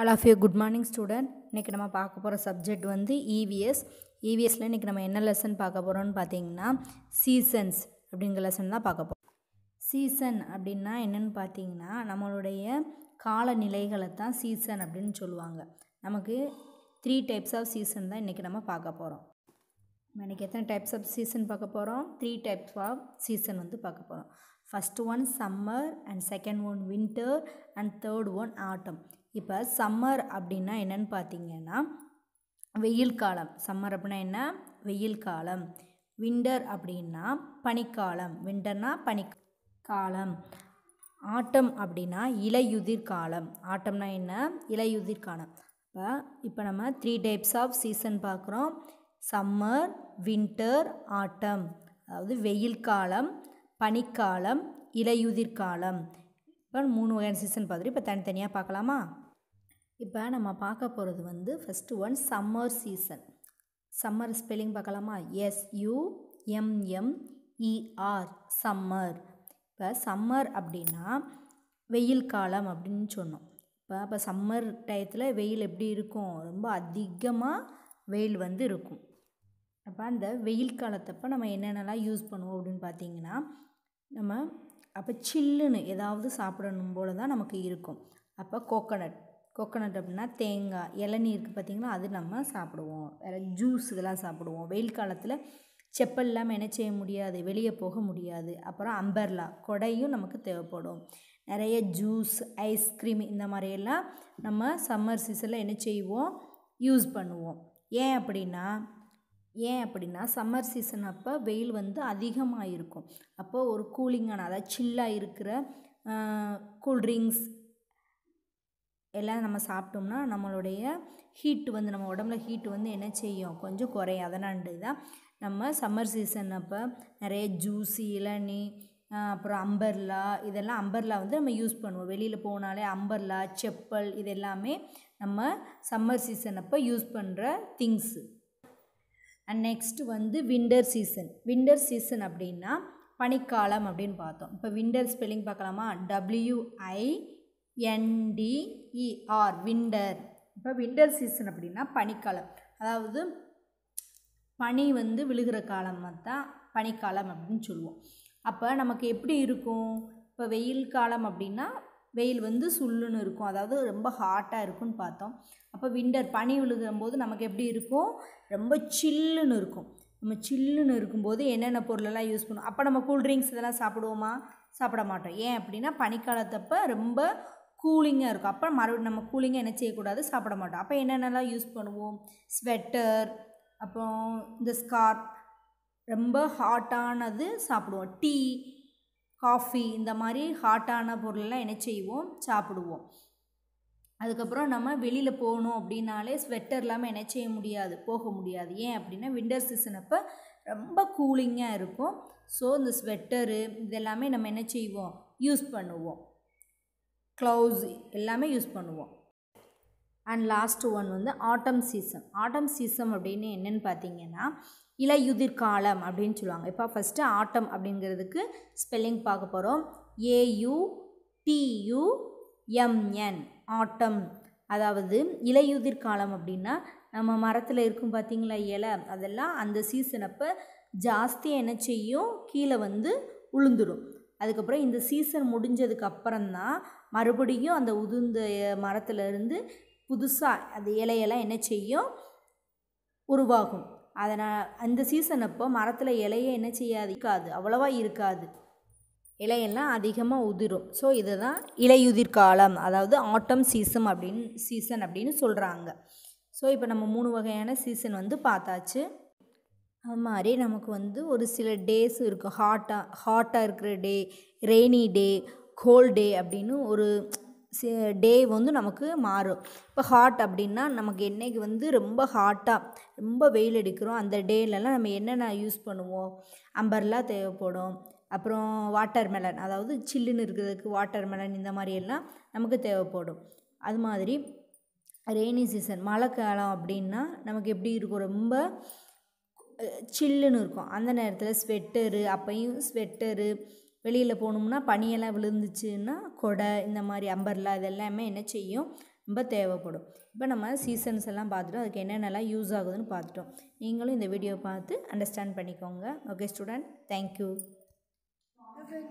all of you good morning student இன்றைக்கி நம்ம பார்க்க போகிற சப்ஜெக்ட் வந்து இவிஎஸ் e இவிஎஸ்சில் e இன்றைக்கி நம்ம என்ன லெசன் பார்க்க போகிறோம்னு பார்த்தீங்கன்னா சீசன்ஸ் அப்படிங்கிற லெசன் தான் பார்க்க போகிறோம் சீசன் அப்படின்னா என்னென்னு பார்த்தீங்கன்னா நம்மளுடைய காலநிலைகளை தான் சீசன் அப்படின்னு சொல்லுவாங்க நமக்கு த்ரீ டைப்ஸ் ஆஃப் சீசன் தான் இன்றைக்கி நம்ம பார்க்க போகிறோம் இன்றைக்கி எத்தனை டைப்ஸ் ஆஃப் சீசன் பார்க்க போகிறோம் த்ரீ டைப்ஸ் ஆஃப் சீசன் வந்து பார்க்க போகிறோம் first one summer and second one winter and third one autumn இப்போ சம்மர் அப்படின்னா என்னென்னு பார்த்தீங்கன்னா வெயில் காலம் சம்மர் அப்படின்னா என்ன வெயில் காலம் விண்டர் அப்படின்னா பனிக்காலம் விண்டர்னா பனி காலம் ஆட்டம் அப்படின்னா இலையுதிர் காலம் ஆட்டம்னா என்ன இலையுதிர் காலம் இப்போ இப்போ நம்ம த்ரீ டைப்ஸ் ஆஃப் சீசன் பார்க்குறோம் சம்மர் வின்டர் ஆட்டம் அதாவது வெயில் காலம் பனிக்காலம் இலையுதிர் காலம் இப்போ மூணு வகையான சீசன் பார்த்துட்டு இப்போ தனித்தனியாக பார்க்கலாமா இப்போ நம்ம பார்க்க போகிறது வந்து first one summer season summer spelling பார்க்கலாமா எஸ் யூ சம்மர் இப்போ சம்மர் அப்படின்னா வெயில் காலம் அப்படின்னு சொன்னோம் இப்போ இப்போ சம்மர் டயத்தில் வெயில் எப்படி இருக்கும் ரொம்ப அதிகமாக வெயில் வந்து இருக்கும் அப்போ அந்த வெயில் காலத்தப்போ நம்ம என்னென்னலாம் யூஸ் பண்ணுவோம் அப்படின்னு பார்த்தீங்கன்னா நம்ம அப்போ சில்லுன்னு ஏதாவது சாப்பிடணும் போல தான் நமக்கு இருக்கும் அப்போ கோகனட் கோகனட் அப்படின்னா தேங்காய் இளநீ இருக்குது அது நம்ம சாப்பிடுவோம் வேறு ஜூஸ் இதெல்லாம் சாப்பிடுவோம் வெயில் காலத்தில் செப்பல் இல்லாமல் என்ன செய்ய முடியாது வெளியே போக முடியாது அப்புறம் அம்பர்லா கொடையும் நமக்கு தேவைப்படும் நிறைய ஜூஸ் ஐஸ்கிரீம் இந்த மாதிரியெல்லாம் நம்ம சம்மர் சீசனில் என்ன செய்வோம் யூஸ் பண்ணுவோம் ஏன் அப்படின்னா ஏன் அப்படின்னா சம்மர் சீசன் அப்போ வெயில் வந்து அதிகமாக இருக்கும் அப்போது ஒரு கூலிங்கான அதாவது சில்லாக இருக்கிற கூல்ட்ரிங்க்ஸ் எல்லாம் நம்ம சாப்பிட்டோம்னா நம்மளுடைய ஹீட் வந்து நம்ம உடம்புல ஹீட் வந்து என்ன செய்யும் கொஞ்சம் குறையும் அதனாண்டு தான் நம்ம சம்மர் சீசன் அப்போ நிறைய ஜூஸி இளநீ அப்புறம் அம்பர்லா இதெல்லாம் அம்பர்லா வந்து நம்ம யூஸ் பண்ணுவோம் வெளியில் போனாலே அம்பர்லா செப்பல் இது எல்லாமே நம்ம சம்மர் சீசன் அப்போ யூஸ் பண்ணுற திங்ஸு அண்ட் நெக்ஸ்ட் வந்து விண்டர் சீசன் விண்டர் சீசன் அப்படின்னா பனிக்காலம் அப்படின்னு பார்த்தோம் இப்போ விண்டர் ஸ்பெல்லிங் பார்க்கலாமா டபிள்யூஐ என்டிஇஆர் விண்டர் இப்போ விண்டர் சீசன் அப்படின்னா பனிக்காலம் அதாவது பனி வந்து விழுகிற காலம் தான் பனிக்காலம் அப்படின்னு சொல்லுவோம் அப்போ நமக்கு எப்படி இருக்கும் இப்போ வெயில் காலம் அப்படின்னா வெயில் வந்து சுல்லுன்னு இருக்கும் அதாவது ரொம்ப ஹாட்டாக இருக்கும்னு பார்த்தோம் அப்போ விண்டர் பனி விழுகும்போது நமக்கு எப்படி இருக்கும் ரொம்ப சில்லுன்னு இருக்கும் நம்ம சில்லுன்னு இருக்கும்போது என்னென்ன பொருளெல்லாம் யூஸ் பண்ணுவோம் அப்போ நம்ம கூல்ட்ரிங்க்ஸ் இதெல்லாம் சாப்பிடுவோமா சாப்பிட மாட்டோம் ஏன் அப்படின்னா பனிக்காலத்தப்போ ரொம்ப கூலிங்காக இருக்கும் அப்போ மறுபடியும் நம்ம கூலிங்காக என்ன செய்யக்கூடாது சாப்பிட மாட்டோம் அப்போ என்னென்னலாம் யூஸ் பண்ணுவோம் ஸ்வெட்டர் அப்புறம் இந்த ஸ்கார்ப் ரொம்ப ஹாட்டானது சாப்பிடுவோம் டீ காஃபி இந்த மாதிரி ஹாட்டான பொருளெல்லாம் என்ன செய்வோம் சாப்பிடுவோம் அதுக்கப்புறம் நம்ம வெளியில் போகணும் அப்படின்னாலே ஸ்வெட்டர் இல்லாமல் என்ன செய்ய முடியாது போக முடியாது ஏன் அப்படின்னா விண்டர் சீசன் அப்போ ரொம்ப கூலிங்காக இருக்கும் ஸோ இந்த ஸ்வெட்டரு இதெல்லாமே நம்ம என்ன செய்வோம் யூஸ் பண்ணுவோம் க்ளவுஸ் எல்லாமே யூஸ் பண்ணுவோம் அண்ட் லாஸ்ட் ஒன் வந்து ஆட்டம் சீசன் ஆட்டம் சீசன் அப்படின்னு என்னென்னு பார்த்தீங்கன்னா இலையுதிர்காலம் அப்படின்னு சொல்லுவாங்க இப்போ ஃபஸ்ட்டு ஆட்டம் அப்படிங்கிறதுக்கு ஸ்பெல்லிங் பார்க்க போகிறோம் ஏயு டியு எம்என் ஆட்டம் அதாவது இலையுதிர்காலம் அப்படின்னா நம்ம மரத்தில் இருக்கும் பார்த்திங்களா இலை அதெல்லாம் அந்த சீசன் அப்போ ஜாஸ்தியாக என்ன செய்யும் கீழே வந்து உளுந்துடும் அதுக்கப்புறம் இந்த சீசன் முடிஞ்சதுக்கு அப்புறம்தான் மறுபடியும் அந்த உதிர்ந்த மரத்துலேருந்து புதுசாக அந்த இலையெல்லாம் என்ன செய்யும் உருவாகும் அதனால் அந்த சீசன் அப்போ மரத்தில் இலையே என்ன செய்யாது இருக்காது அவ்வளவா இருக்காது இலையெல்லாம் அதிகமாக உதிரும் ஸோ இதை தான் இலையுதிர் காலம் அதாவது ஆட்டம் சீசன் அப்படின்னு சீசன் அப்படின்னு சொல்கிறாங்க ஸோ இப்போ நம்ம மூணு வகையான சீசன் வந்து பார்த்தாச்சு அது மாதிரி நமக்கு வந்து ஒரு சில டேஸ் இருக்கும் ஹாட்டாக ஹாட்டாக இருக்கிற டே ரெய்னி டே கோல்டே டே அப்படின்னு ஒரு டே வந்து நமக்கு மாறும் இப்போ ஹாட் அப்படின்னா நமக்கு என்னைக்கு வந்து ரொம்ப ஹாட்டாக ரொம்ப வெயில் அடிக்கிறோம் அந்த டேலலாம் நம்ம என்னென்ன யூஸ் பண்ணுவோம் அம்பர்லாம் தேவைப்படும் அப்புறம் வாட்டர் மெலன் அதாவது சில்லுன்னு இருக்கிறதுக்கு வாட்டர் மெலன் இந்த மாதிரி எல்லாம் நமக்கு தேவைப்படும் அது மாதிரி ரெய்னி சீசன் மழை காலம் அப்படின்னா நமக்கு எப்படி இருக்கும் ரொம்ப சில்லுன்னு இருக்கும் அந்த நேரத்தில் ஸ்வெட்டரு அப்பையும் ஸ்வெட்டரு வெளியில் போகணும்னா பனியெல்லாம் விழுந்துச்சுன்னா கொடை இந்த மாதிரி அம்பர்லா இதெல்லாமே என்ன செய்யும் ரொம்ப தேவைப்படும் இப்போ நம்ம சீசன்ஸ் எல்லாம் பார்த்துட்டோம் அதுக்கு என்னென்னலாம் யூஸ் ஆகுதுன்னு பார்த்துட்டோம் நீங்களும் இந்த வீடியோ பார்த்து அண்டர்ஸ்டாண்ட் பண்ணிக்கோங்க ஓகே ஸ்டூடெண்ட் தேங்க்யூ